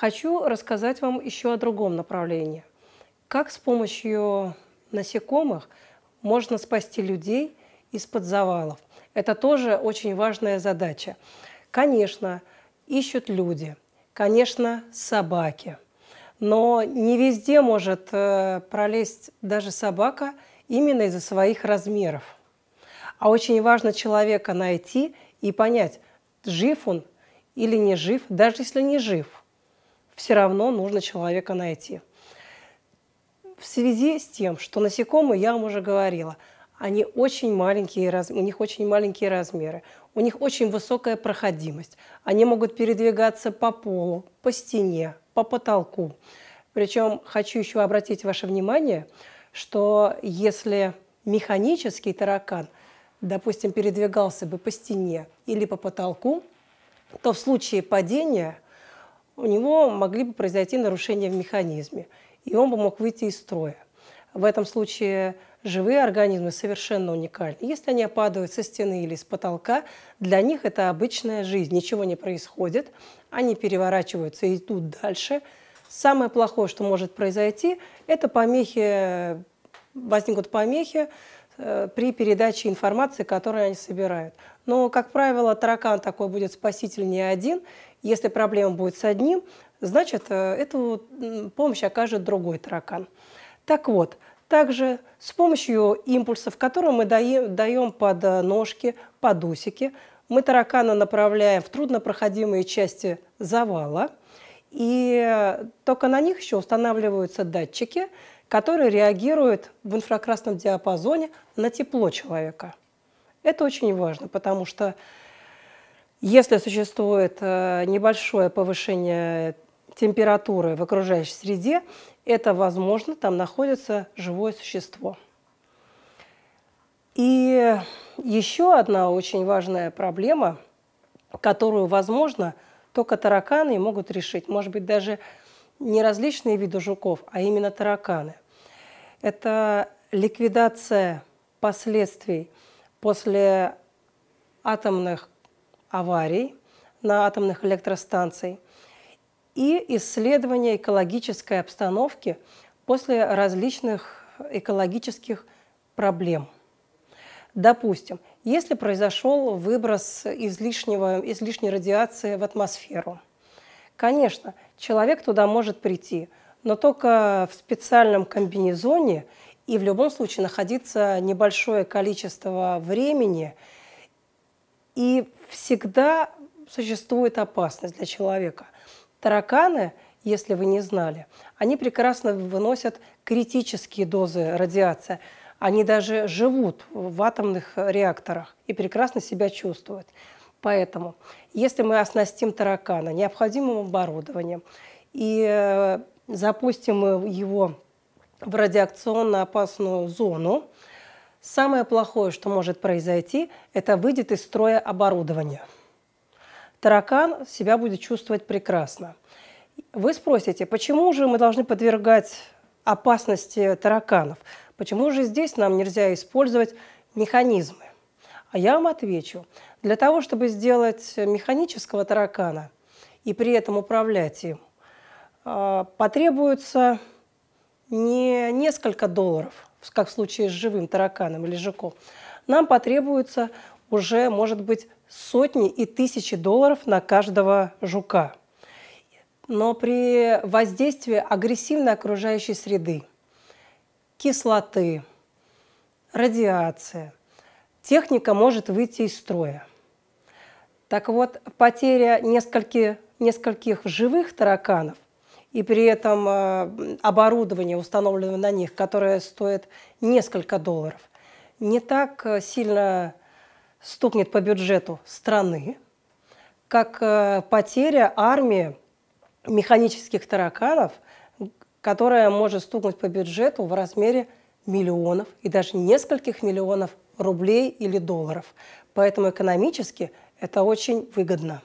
Хочу рассказать вам еще о другом направлении. Как с помощью насекомых можно спасти людей из-под завалов. Это тоже очень важная задача. Конечно, ищут люди, конечно, собаки. Но не везде может э, пролезть даже собака именно из-за своих размеров. А очень важно человека найти и понять, жив он или не жив, даже если не жив – все равно нужно человека найти. В связи с тем, что насекомые, я вам уже говорила, они очень маленькие, у них очень маленькие размеры, у них очень высокая проходимость. Они могут передвигаться по полу, по стене, по потолку. Причем хочу еще обратить ваше внимание, что если механический таракан, допустим, передвигался бы по стене или по потолку, то в случае падения – у него могли бы произойти нарушения в механизме, и он бы мог выйти из строя. В этом случае живые организмы совершенно уникальны. Если они опадают со стены или с потолка, для них это обычная жизнь, ничего не происходит, они переворачиваются и идут дальше. Самое плохое, что может произойти, это помехи, возникнут помехи, Э, при передаче информации, которую они собирают. Но, как правило, таракан такой будет спаситель не один. Если проблема будет с одним, значит, э, эту помощь окажет другой таракан. Так вот, также с помощью импульсов, которые мы даем под э, ножки, под усики, мы таракана направляем в труднопроходимые части завала, и только на них еще устанавливаются датчики – который реагирует в инфракрасном диапазоне на тепло человека. Это очень важно, потому что если существует э, небольшое повышение температуры в окружающей среде, это возможно, там находится живое существо. И еще одна очень важная проблема, которую, возможно, только тараканы могут решить, может быть, даже не различные виды жуков, а именно тараканы. Это ликвидация последствий после атомных аварий на атомных электростанциях и исследование экологической обстановки после различных экологических проблем. Допустим, если произошел выброс излишнего, излишней радиации в атмосферу – Конечно, человек туда может прийти, но только в специальном комбинезоне и в любом случае находиться небольшое количество времени. И всегда существует опасность для человека. Тараканы, если вы не знали, они прекрасно выносят критические дозы радиации. Они даже живут в атомных реакторах и прекрасно себя чувствуют. Поэтому, если мы оснастим таракана необходимым оборудованием и э, запустим его в радиационно опасную зону, самое плохое, что может произойти, это выйдет из строя оборудование. Таракан себя будет чувствовать прекрасно. Вы спросите, почему же мы должны подвергать опасности тараканов? Почему же здесь нам нельзя использовать механизмы? А я вам отвечу. Для того, чтобы сделать механического таракана и при этом управлять им, а, потребуется не несколько долларов, как в случае с живым тараканом или жуком. Нам потребуется уже, может быть, сотни и тысячи долларов на каждого жука. Но при воздействии агрессивной окружающей среды, кислоты, радиации техника может выйти из строя. Так вот, потеря нескольких, нескольких живых тараканов и при этом э, оборудование, установленное на них, которое стоит несколько долларов, не так э, сильно стукнет по бюджету страны, как э, потеря армии механических тараканов, которая может стукнуть по бюджету в размере миллионов и даже нескольких миллионов рублей или долларов. Поэтому экономически это очень выгодно.